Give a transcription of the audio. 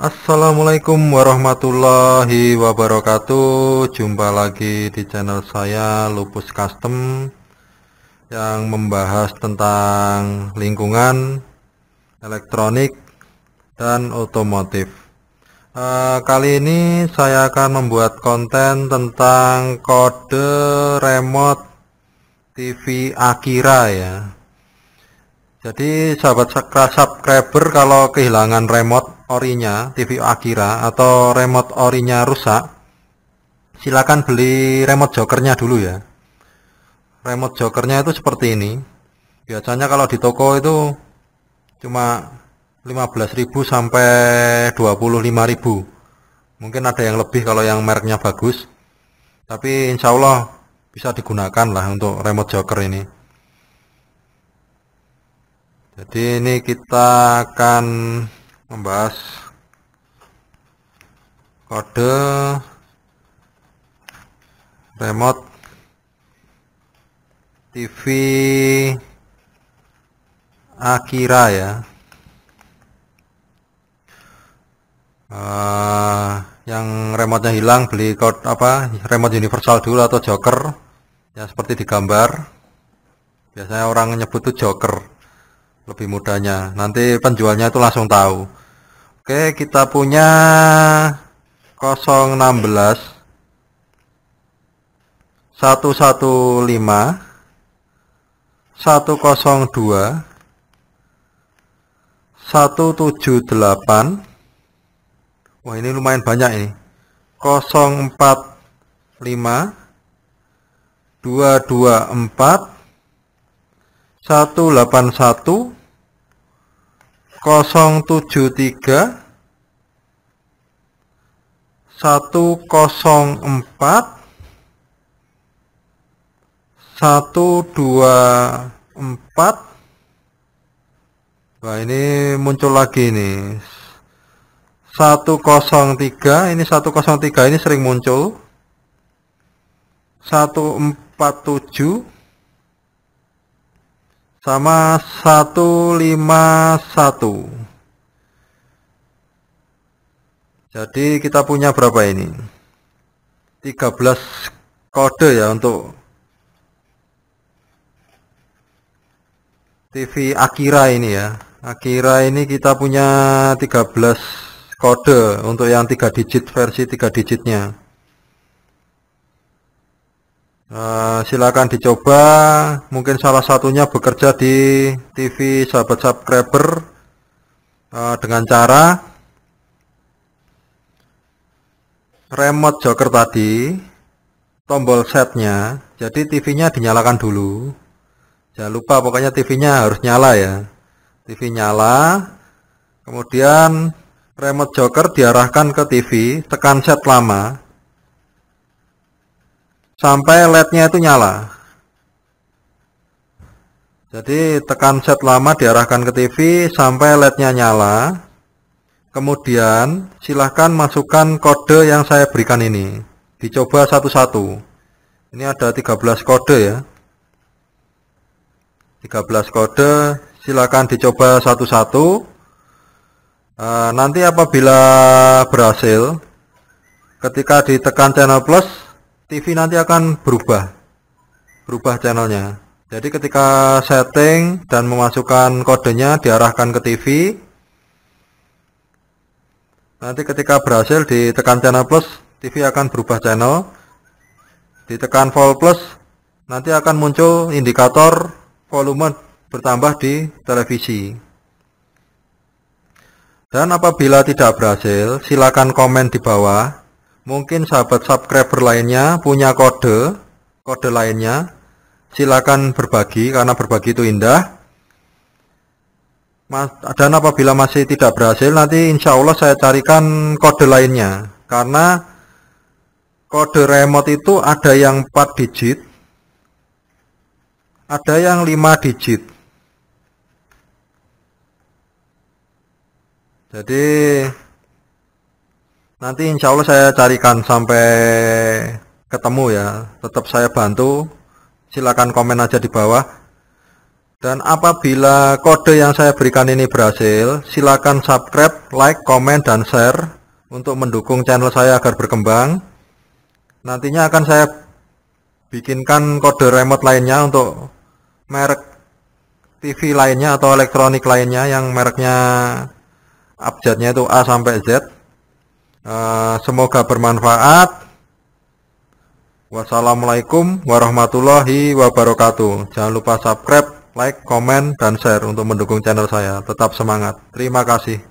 Assalamualaikum warahmatullahi wabarakatuh Jumpa lagi di channel saya Lupus Custom Yang membahas tentang lingkungan Elektronik Dan otomotif e, Kali ini saya akan membuat konten tentang kode remote TV Akira ya Jadi sahabat subscriber kalau kehilangan remote orinya, TV Akira atau remote orinya rusak, silakan beli remote jokernya dulu ya. Remote jokernya itu seperti ini. Biasanya kalau di toko itu cuma 15.000 sampai 25.000. Mungkin ada yang lebih kalau yang mereknya bagus. Tapi insya Allah bisa digunakan lah untuk remote joker ini. Jadi ini kita akan membahas kode remote TV Akira ya uh, yang remotenya hilang beli kode apa remote universal dulu atau joker ya seperti di gambar biasanya orang nyebut itu joker lebih mudahnya nanti penjualnya itu langsung tahu Oke, kita punya 016 115 102 178 Wah ini lumayan banyak ini 045 224 181 073 104 124 wah ini muncul lagi nih 103 ini 103 ini sering muncul 147 sama 151 jadi kita punya berapa ini 13 kode ya untuk TV Akira ini ya Akira ini kita punya 13 kode untuk yang 3 digit versi 3 digitnya Uh, silakan dicoba mungkin salah satunya bekerja di TV sahabat subscriber uh, dengan cara remote joker tadi tombol setnya jadi TV nya dinyalakan dulu jangan lupa pokoknya TV nya harus nyala ya TV nyala kemudian remote joker diarahkan ke TV tekan set lama sampai LED-nya itu nyala. Jadi tekan set lama diarahkan ke TV sampai LED-nya nyala. Kemudian silahkan masukkan kode yang saya berikan ini. Dicoba satu-satu. Ini ada 13 kode ya. 13 kode silahkan dicoba satu-satu. E, nanti apabila berhasil, ketika ditekan channel plus TV nanti akan berubah berubah channelnya jadi ketika setting dan memasukkan kodenya diarahkan ke TV nanti ketika berhasil ditekan channel plus TV akan berubah channel ditekan vol plus nanti akan muncul indikator volume bertambah di televisi dan apabila tidak berhasil silakan komen di bawah Mungkin sahabat subscriber lainnya punya kode, kode lainnya. Silakan berbagi karena berbagi itu indah. Mas, dan apabila masih tidak berhasil, nanti insya Allah saya carikan kode lainnya. Karena kode remote itu ada yang 4 digit, ada yang 5 digit. Jadi nanti insya Allah saya carikan sampai ketemu ya tetap saya bantu silakan komen aja di bawah dan apabila kode yang saya berikan ini berhasil silakan subscribe like komen dan share untuk mendukung channel saya agar berkembang nantinya akan saya bikinkan kode remote lainnya untuk merek TV lainnya atau elektronik lainnya yang mereknya abjadnya itu A sampai Z Eh, semoga bermanfaat. Wassalamualaikum warahmatullahi wabarakatuh. Jangan lupa subscribe, like, komen, dan share untuk mendukung channel saya. Tetap semangat. Terima kasih.